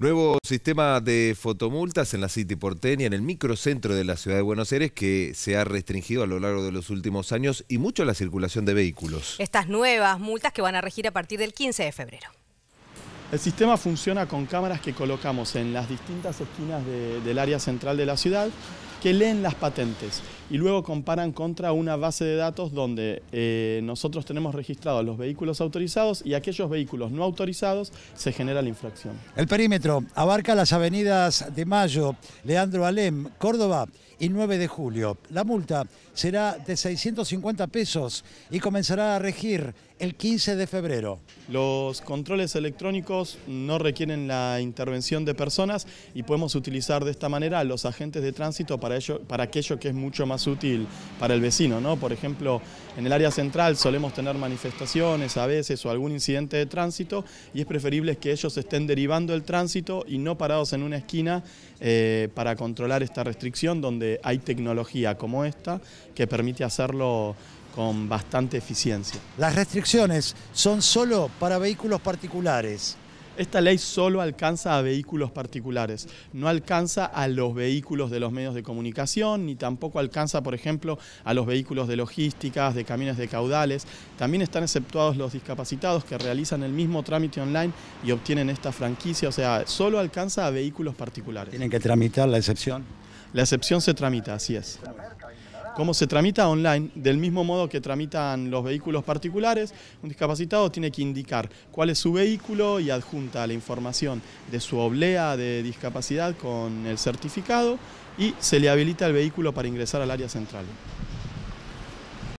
Nuevo sistema de fotomultas en la City Porteña, en el microcentro de la ciudad de Buenos Aires, que se ha restringido a lo largo de los últimos años y mucho la circulación de vehículos. Estas nuevas multas que van a regir a partir del 15 de febrero. El sistema funciona con cámaras que colocamos en las distintas esquinas del área central de la ciudad que leen las patentes y luego comparan contra una base de datos donde eh, nosotros tenemos registrados los vehículos autorizados y aquellos vehículos no autorizados se genera la infracción. El perímetro abarca las avenidas de Mayo, Leandro Alem, Córdoba y 9 de julio. La multa será de 650 pesos y comenzará a regir el 15 de febrero. Los controles electrónicos no requieren la intervención de personas y podemos utilizar de esta manera a los agentes de tránsito para para, para aquello que es mucho más útil para el vecino. ¿no? Por ejemplo, en el área central solemos tener manifestaciones a veces o algún incidente de tránsito y es preferible que ellos estén derivando el tránsito y no parados en una esquina eh, para controlar esta restricción donde hay tecnología como esta que permite hacerlo con bastante eficiencia. Las restricciones son solo para vehículos particulares. Esta ley solo alcanza a vehículos particulares, no alcanza a los vehículos de los medios de comunicación, ni tampoco alcanza, por ejemplo, a los vehículos de logística, de camiones de caudales. También están exceptuados los discapacitados que realizan el mismo trámite online y obtienen esta franquicia, o sea, solo alcanza a vehículos particulares. ¿Tienen que tramitar la excepción? La excepción se tramita, así es cómo se tramita online, del mismo modo que tramitan los vehículos particulares, un discapacitado tiene que indicar cuál es su vehículo y adjunta la información de su oblea de discapacidad con el certificado y se le habilita el vehículo para ingresar al área central.